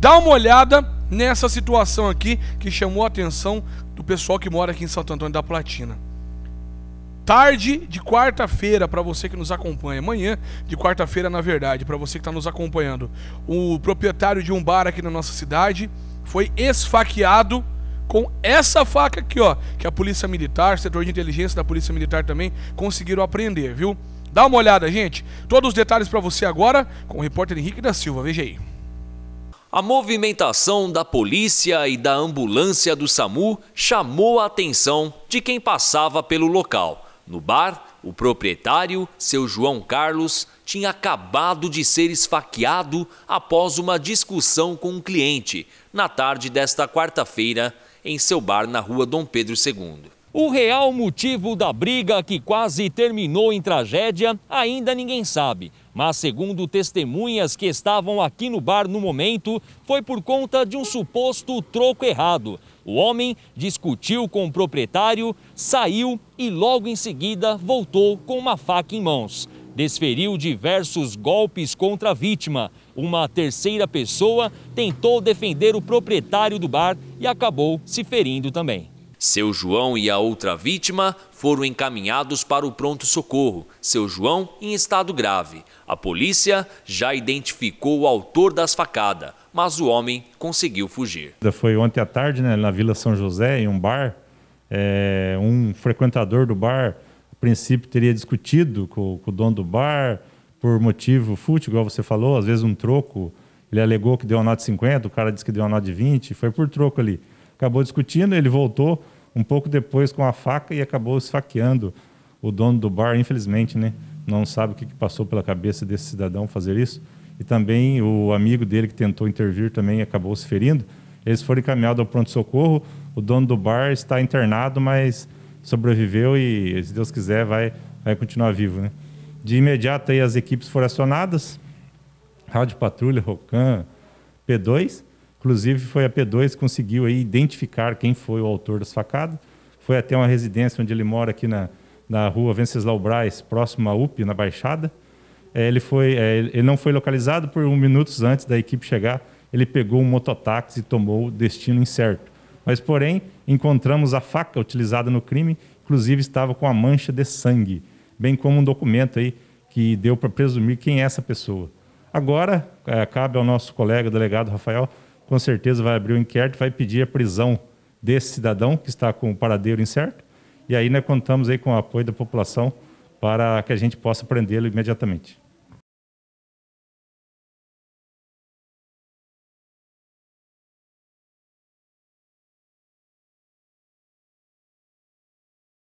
Dá uma olhada nessa situação aqui que chamou a atenção do pessoal que mora aqui em Santo Antônio da Platina. Tarde de quarta-feira, para você que nos acompanha, manhã de quarta-feira, na verdade, para você que está nos acompanhando, o proprietário de um bar aqui na nossa cidade foi esfaqueado com essa faca aqui, ó, que a Polícia Militar, setor de inteligência da Polícia Militar também conseguiram apreender, viu? Dá uma olhada, gente. Todos os detalhes para você agora com o repórter Henrique da Silva. Veja aí. A movimentação da polícia e da ambulância do SAMU chamou a atenção de quem passava pelo local. No bar, o proprietário, seu João Carlos, tinha acabado de ser esfaqueado após uma discussão com um cliente na tarde desta quarta-feira em seu bar na rua Dom Pedro II. O real motivo da briga que quase terminou em tragédia ainda ninguém sabe, mas segundo testemunhas que estavam aqui no bar no momento, foi por conta de um suposto troco errado. O homem discutiu com o proprietário, saiu e logo em seguida voltou com uma faca em mãos. Desferiu diversos golpes contra a vítima. Uma terceira pessoa tentou defender o proprietário do bar e acabou se ferindo também. Seu João e a outra vítima foram encaminhados para o pronto-socorro, seu João em estado grave. A polícia já identificou o autor das facadas, mas o homem conseguiu fugir. Foi ontem à tarde, né, na Vila São José, em um bar. É, um frequentador do bar, a princípio, teria discutido com, com o dono do bar por motivo fútil, igual você falou, às vezes um troco. Ele alegou que deu uma nota de 50, o cara disse que deu uma nota de 20, foi por troco ali acabou discutindo, ele voltou um pouco depois com a faca e acabou esfaqueando o dono do bar, infelizmente, né? Não sabe o que passou pela cabeça desse cidadão fazer isso. E também o amigo dele que tentou intervir também acabou se ferindo. Eles foram encaminhados ao pronto-socorro. O dono do bar está internado, mas sobreviveu e, se Deus quiser, vai, vai continuar vivo, né? De imediato aí as equipes foram acionadas. Rádio Patrulha, Rocan, P2 Inclusive, foi a P2 que conseguiu aí identificar quem foi o autor das facadas. Foi até uma residência onde ele mora aqui na, na rua Venceslau Braz, próximo à UP, na Baixada. É, ele, foi, é, ele não foi localizado por um minutos antes da equipe chegar. Ele pegou um mototáxi e tomou o destino incerto. Mas, porém, encontramos a faca utilizada no crime, inclusive estava com a mancha de sangue, bem como um documento aí que deu para presumir quem é essa pessoa. Agora, é, cabe ao nosso colega delegado Rafael com certeza vai abrir o um inquérito, vai pedir a prisão desse cidadão que está com o paradeiro incerto. E aí nós né, contamos aí com o apoio da população para que a gente possa prendê-lo imediatamente.